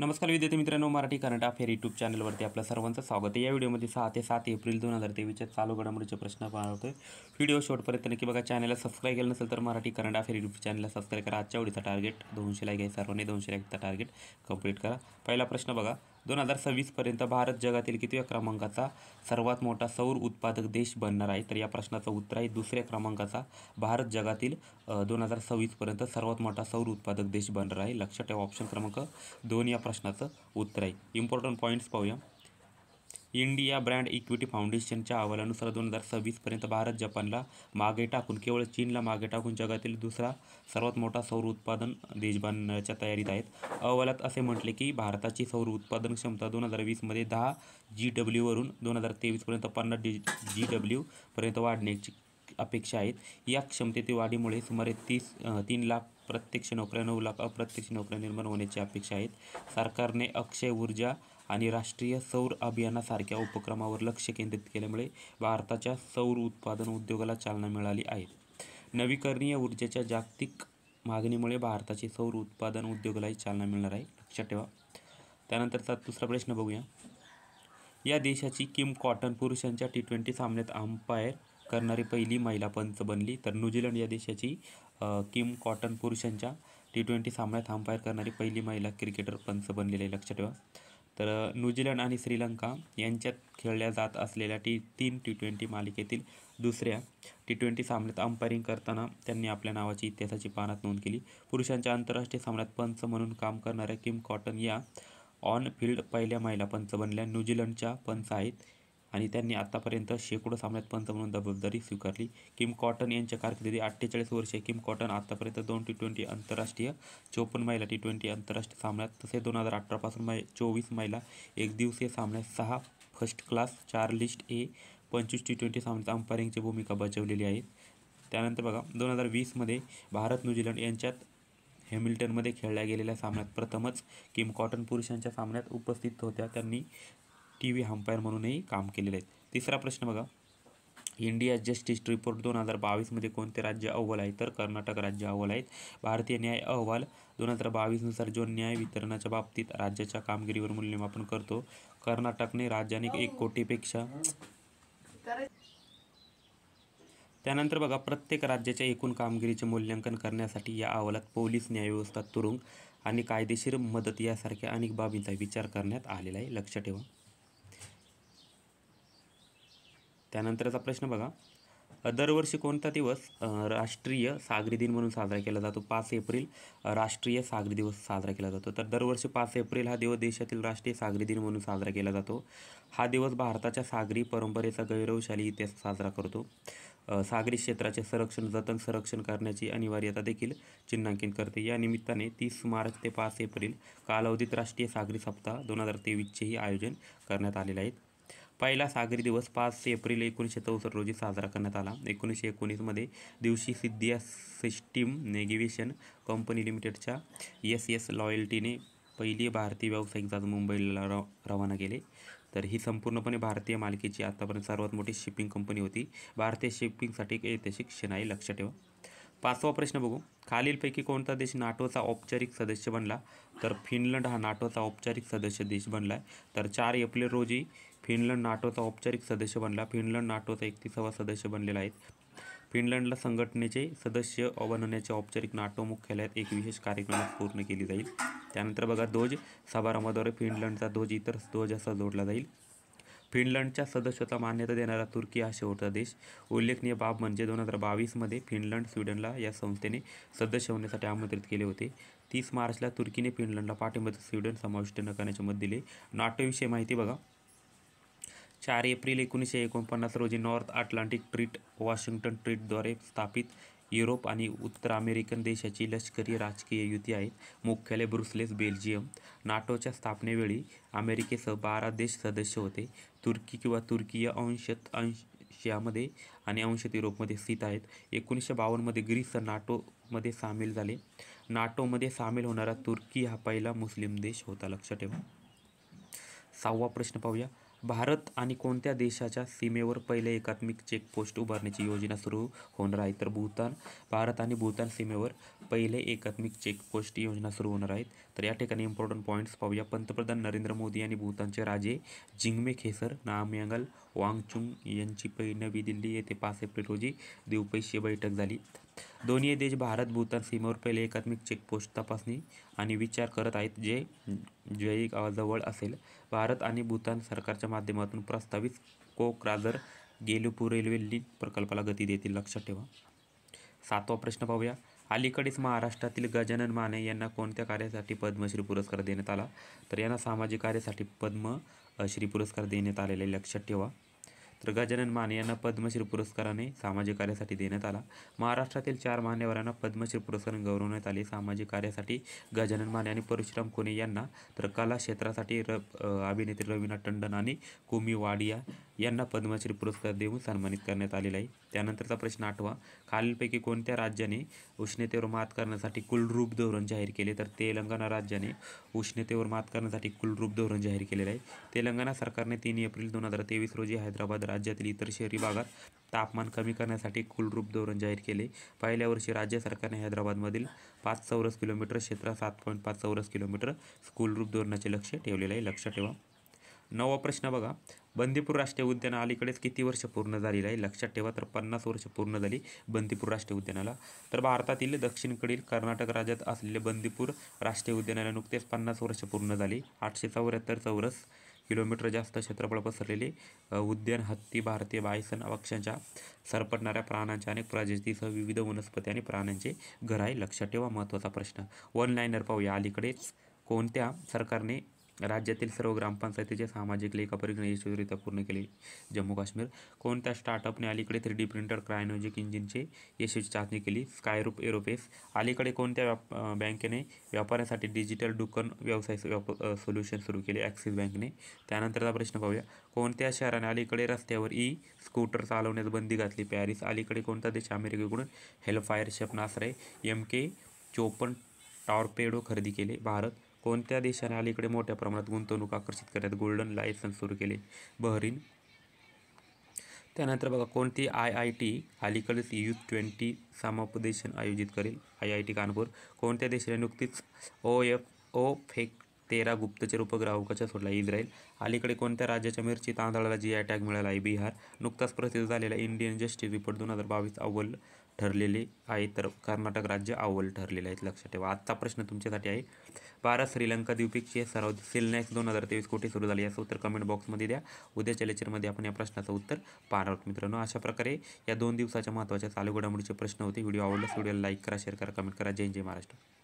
नमस्कार विद्यार्थी मित्रांनो मराठी करंट अफेअर यूट्यूब चॅनलवरती आपलं सर्वांचं स्वागत आहे या व्हिडिओमध्ये सहा ते सात एप्रिल दोन हजार तेवीसच्या चालू घडामोडीचे प्रश्न पाहणार होते व्हिडिओ शॉर्टपर्यंत नक्की बघा चॅनलला सबस्क्राईब केलं नसेल तर मराठी करंट अफेअर यूट्यूब चॅनलला सबस्क्राईब करा आजच्या आवडीचा टार्गेट दोनशे लाईक आहे सर्वांनी दोनशे लाईकचा टार्गेट कंप्लीट करा पहिला प्रश्न बघा दोन हजार सव्वीसपर्यंत भारत जगातील कितव्या क्रमांकाचा सर्वात मोठा सौर उत्पादक देश बनणार आहे तर या प्रश्नाचं उत्तर आहे दुसऱ्या क्रमांकाचा भारत जगातील दोन हजार सव्वीसपर्यंत सर्वात मोठा सौर उत्पादक देश बनणार आहे लक्षात ठेवा ऑप्शन क्रमांक दोन या प्रश्नाचं उत्तर आहे इम्पॉर्टंट पॉईंट्स पाहूया इंडिया ब्रँड इक्विटी फाउंडेशनच्या अहवालानुसार दोन हजार सव्वीसपर्यंत भारत जपानला मागे टाकून केवळ चीनला मागे टाकून जगातील दुसरा सर्वात मोठा सौर उत्पादन देश बनण्याच्या तयारीत आहेत अहवालात असे म्हटले की भारताची सौर उत्पादन क्षमता दोन हजार वीसमध्ये दहा जी डब्ल्यूवरून दोन हजार तेवीसपर्यंत पन्नास डी जी डब्ल्यूपर्यंत वाढण्याची अपेक्षा आहेत या क्षमतेतील वाढीमुळे सुमारे तीस तीन लाख प्रत्यक्ष नोकऱ्या नऊ लाख अप्रत्यक्ष नोकऱ्या निर्माण होण्याची अपेक्षा आहेत सरकारने अक्षय ऊर्जा आणि राष्ट्रीय सौर अभियानासारख्या उपक्रमावर लक्ष केंद्रित केल्यामुळे भारताच्या सौर उत्पादन उद्योगाला चालना मिळाली आहे नवीकरणीय ऊर्जेच्या जागतिक मागणीमुळे भारताचे सौर उत्पादन उद्योगालाही चालना मिळणार आहे लक्षात ठेवा त्यानंतरचा दुसरा प्रश्न बघूया या देशाची किम कॉटन पुरुषांच्या टी ट्वेंटी सामन्यात अंपायर करणारी पहिली महिला पंच बनली तर न्यूझीलंड या देशाची किम कॉटन पुरुषांच्या टी ट्वेंटी सामन्यात अंपायर करणारी पहिली महिला क्रिकेटर पंच बनलेली लक्षात ठेवा तर न्यूझीलंड आणि श्रीलंका यांच्यात खेळल्या जात असलेल्या टी तीन टी ट्वेंटी मालिकेतील दुसऱ्या टी ट्वेंटी सामन्यात अंपायरिंग करताना त्यांनी आपल्या नावाची इतिहासाची पानात नोंद केली पुरुषांच्या आंतरराष्ट्रीय सामन्यात पंच म्हणून काम करणाऱ्या किम कॉटन या ऑन फील्ड पहिल्या महिला पंच बनल्या न्यूझीलंडच्या पंच आहेत आणि त्यांनी आतापर्यंत शेकडो सामन्यात पंत म्हणून जबाबदारी स्वीकारली किम कॉटन यांच्या कारकिर्दीत अठ्ठेचाळीस वर्षे किम कॉटन आतापर्यंत दोन टी ट्वेंटी आंतरराष्ट्रीय चोपन्न महिला टी ट्वेंटी आंतरराष्ट्रीय सामन्यात तसेच दोन हजार अठरापासून मै चोवीस महिला एक दिवसीय सामन्यात सहा फर्स्ट क्लास चार लिस्ट ए पंचवीस टी ट्वेंटी सामन्यात अंपायरिंगची भूमिका बजावलेली आहे त्यानंतर बघा दोन हजार वीसमध्ये भारत न्यूझीलंड यांच्यात हॅमिल्टनमध्ये खेळल्या गेलेल्या सामन्यात प्रथमच किम कॉटन पुरुषांच्या सामन्यात उपस्थित होत्या त्यांनी टी व्ही हम्पायर म्हणूनही काम केलेले आहेत तिसरा प्रश्न बघा इंडिया जस्टिस रिपोर्ट दोन हजार बावीसमध्ये कोणते राज्य अव्वल आहे तर कर्नाटक राज्य अव्वल आहेत भारतीय न्याय अहवाल दोन हजार बावीसनुसार जो न्याय वितरणाच्या बाबतीत राज्याच्या कामगिरीवर मूल्यमापन करतो कर्नाटकने राज्याने एक कोटीपेक्षा त्यानंतर बघा प्रत्येक राज्याच्या एकूण कामगिरीचे मूल्यांकन करण्यासाठी या अहवालात पोलीस न्यायव्यवस्था तुरुंग आणि कायदेशीर मदत यासारख्या अनेक बाबींचा विचार करण्यात आलेला आहे लक्ष ठेवा त्यानंतरचा प्रश्न बघा दरवर्षी कोणता दिवस राष्ट्रीय सागरी दिन म्हणून साजरा केला जातो पाच एप्रिल राष्ट्रीय सागरी दिवस साजरा केला जातो तर दरवर्षी पाच एप्रिल हा दिवस देशातील राष्ट्रीय सागरी दिन म्हणून साजरा केला जातो हा दिवस भारताच्या सागरी परंपरेचा गौरवशाली इतिहास साजरा करतो सागरी क्षेत्राचे संरक्षण जतन संरक्षण करण्याची अनिवार्यता देखील चिन्हांकित करते या निमित्ताने तीस मार्च ते पाच एप्रिल कालावधीत राष्ट्रीय सागरी सप्ताह दोन हजार तेवीसचेही आयोजन करण्यात आलेले आहेत पहिला सागरी दिवस पाच एप्रिल एकोणीसशे चौसष्ट रोजी साजरा करण्यात आला एकोणीसशे एकोणीसमध्ये दिवशी सिद्धिया सिस्टीम नेगिवेशन कंपनी लिमिटेडच्या एस एस लॉयल्टीने पहिली भारतीय व्यावसायिक जहाज मुंबईला रव रवाना केले तर ही संपूर्णपणे भारतीय मालकीची आतापर्यंत सर्वात मोठी शिपिंग कंपनी होती भारतीय शिपिंगसाठी एक ऐतिहासिक क्षण आहे लक्षात ठेवा पाचवा प्रश्न बघू खालीलपैकी कोणता देश नाटोचा औपचारिक सदस्य बनला तर फिनलंड हा नाटोचा औपचारिक सदस्य देश बनला आहे तर चार एप्रिल रोजी फिनलंड नाटोचा औपचारिक सदस्य बनला फिनलंड नाटोचा एकतीसावा सदस्य बनलेला आहे फिनलंडला संघटनेचे सदस्य बनवण्याचे औपचारिक नाटो मुख्यालयात एक विशेष कार्यक्रम पूर्ण केली जाईल त्यानंतर बघा ध्वज समारंभाद्वारे फिनलंडचा ध्वज इतर असा जोडला जाईल फिनलंडच्या सदस्यता मान्यता देणारा तुर्की हा शेवटचा देश उल्लेखनीय बाब म्हणजे दोन हजार बावीसमध्ये फिनलंड स्वीडनला या संस्थेने सदस्य होण्यासाठी आमंत्रित केले होते तीस मार्चला तुर्कीने फिनलंडला पाठिंबा स्वीडन समाविष्ट न करण्याचे मत दिले नाट्यविषयी माहिती बघा चार एप्रिल एकोणीसशे एकोणपन्नास रोजी नॉर्थ अटलांटिक ट्रीट वॉशिंग्टन ट्रीटद्वारे स्थापित युरोप आणि उत्तर अमेरिकन देशाची लष्करी राजकीय युती आहे मुख्यालय ब्रुसलेस बेल्जियम नाटोच्या स्थापनेवेळी अमेरिकेसह बारा देश सदस्य होते तुर्की किंवा या अंशत अंश यामध्ये आणि अंश युरोपमध्ये स्थित आहेत एकोणीसशे बावन्नमध्ये ग्रीस नाटोमध्ये सामील झाले नाटोमध्ये सामील होणारा तुर्की हा पहिला मुस्लिम देश होता लक्षात ठेवा सहावा प्रश्न पाहूया भारत आणि कोणत्या देशाच्या सीमेवर पहिले एकात्मिक चेकपोस्ट उभारण्याची योजना सुरू होणार आहे तर भूतान भारत आणि भूतान सीमेवर पहिले एकात्मिक चेकपोस्ट योजना सुरू होणार आहेत तर या ठिकाणी इम्पॉर्टंट पॉईंट्स पाहूया पंतप्रधान नरेंद्र मोदी आणि भूतानचे राजे जिंगमे खेसर नामयांगल वांगचुंग यांची पै नवी दिल्ली येथे पाच एप्रिल रोजी द्विपक्षीय बैठक झाली दोन्ही देश भारत भूतान सीमेवर पहिले एकात्मिक चेकपोस्ट तपासणी आणि विचार करत आहेत जे जैविक जवळ असेल भारत आणि भूतान सरकारच्या माध्यमातून प्रस्तावित कोक्राझर गेलुपूर रेल्वे लिंक प्रकल्पाला गती देतील लक्षात ठेवा सातवा प्रश्न पाहूया अलीकडेच महाराष्ट्रातील गजानन माने यांना कोणत्या कार्यासाठी पद्मश्री पुरस्कार देण्यात आला तर यांना सामाजिक कार्यासाठी पद्मश्री पुरस्कार देण्यात आलेले लक्षात ठेवा तर गजानन माने यांना पद्मश्री पुरस्काराने सामाजिक कार्यासाठी देण्यात आला महाराष्ट्रातील चार मान्यवरांना पद्मश्री पुरस्काराने गौरवण्यात आले सामाजिक कार्यासाठी गजानन माने आणि परशुराम कोणे यांना तर कला क्षेत्रासाठी र अभिनेते रवीना टंडन आणि कुमी वाडिया यांना पद्मश्री पुरस्कार देऊन सन्मानित करण्यात आलेला आहे त्यानंतरचा प्रश्न आठवा खालीलपैकी कोणत्या राज्याने उष्णतेवर मात करण्यासाठी कुलरूप धोरण जाहीर केले तर तेलंगणा राज्याने उष्णतेवर मात करण्यासाठी कुलरूप धोरण जाहीर केलेलं आहे तेलंगणा सरकारने तीन एप्रिल दोन हजार तेवीस रोजी हैदराबाद राज्यातील इतर शहरी भागात तापमान कमी करण्यासाठी कुलरूप धोरण जाहीर केले पहिल्या वर्षी राज्य सरकारने हैदराबादमधील पाच चौरस किलोमीटर क्षेत्रात सात पॉईंट पाच चौरस किलोमीटर कुलरूप धोरणाचे लक्ष ठेवलेले आहे लक्षात ठेवा नवा प्रश्न बघा बंदीपूर राष्ट्रीय उद्यान अलीकडेच किती वर्ष पूर्ण झालेलं आहे लक्षात ठेवा तर पन्नास वर्ष पूर्ण झाली बंदीपूर राष्ट्रीय उद्यानाला तर भारतातील दक्षिणकडील कर्नाटक राज्यात असलेले बंदीपूर राष्ट्रीय उद्यानाला नुकतेच पन्नास वर्ष पूर्ण झाली आठशे चौऱ्याहत्तर चौरस किलोमीटर जास्त क्षेत्रफळ पसरलेले उद्यान हत्ती भारतीय बायसन पक्ष्यांच्या सरपटणाऱ्या प्राण्यांच्या अनेक प्रजातीसह विविध वनस्पती आणि प्राण्यांचे घर आहे लक्षात ठेवा महत्त्वाचा प्रश्न वन लाईनर पाहूया अलीकडेच कोणत्या सरकारने राज्य सर्व ग्राम पंचायती सामाजिक लेखापरीक्षण यशस्वीरित्या पूर्ण लिए जम्मू काश्मीर को स्टार्टअप ने अलीकडे थ्री डी प्रिंटर इंजिन इंजिनचे यशस्वी चाचनी के लिए स्कायरूप एरोपेस अलीकडे कोणत्या व्याप बँकेने व्यापाऱ्यांसाठी डिजिटल डुकन व्यवसाय सोल्यूशन व्याप सोल्युशन सुरू बैंक ने बँकेने का प्रश्न पाया को शहरा ने अलीक रस्त्यावर ई स्कूटर चालवण्यास बंदी घातली पैरिस अलीकडे कोणता देश अमेरिकेकडून हेल्पफायर क्षेपणास्त्रय एम के चौपन टॉर्पेडो के लिए भारत कोणत्या देशाने अलीकडे मोठ्या प्रमाणात गुंतवणूक आकर्षित करण्यात गोल्डन लायसन्स सुरू केले बहरीन त्यानंतर बघा कोणती आय आय टी अलीकडेच यू ट्वेंटी समुपदेशन आयोजित करेल आय आय टी कानपूर कोणत्या देशाने नुकतीच ओ एफ ओ फेक तेरा गुप्तचर उपग्रह अवकाशात सोडला इस्रायल अलीकडे कोणत्या राज्याच्या मिरची तांदळाला जी अटॅक मिळाला आहे बिहार नुकताच प्रसिद्ध झालेला इंडियन जस्टिस रिपोर्ट दोन हजार बावीस अव्वल ठरलेले आहे तर कर्नाटक राज्य अव्वल ठरलेले आहेत लक्षात ठेवा आजचा प्रश्न तुमच्यासाठी आहे भारत श्रीलंका द्विपक्षीय सराव सिलनॅक्स दोन हजार तेवीस कोठे सुरू झाले याचं उत्तर कमेंट बॉक्समध्ये द्या उद्याच्या लेक्चरमध्ये आपण या प्रश्नाचं उत्तर पाहणार आहोत मित्रांनो अशा प्रकारे या दोन दिवसाच्या महत्त्वाच्या चालू घडामोडीचे प्रश्न होते व्हिडिओ आवडला व्हिडिओला लाईक करा शेअर करा कमेंट करा जय जय महाराष्ट्र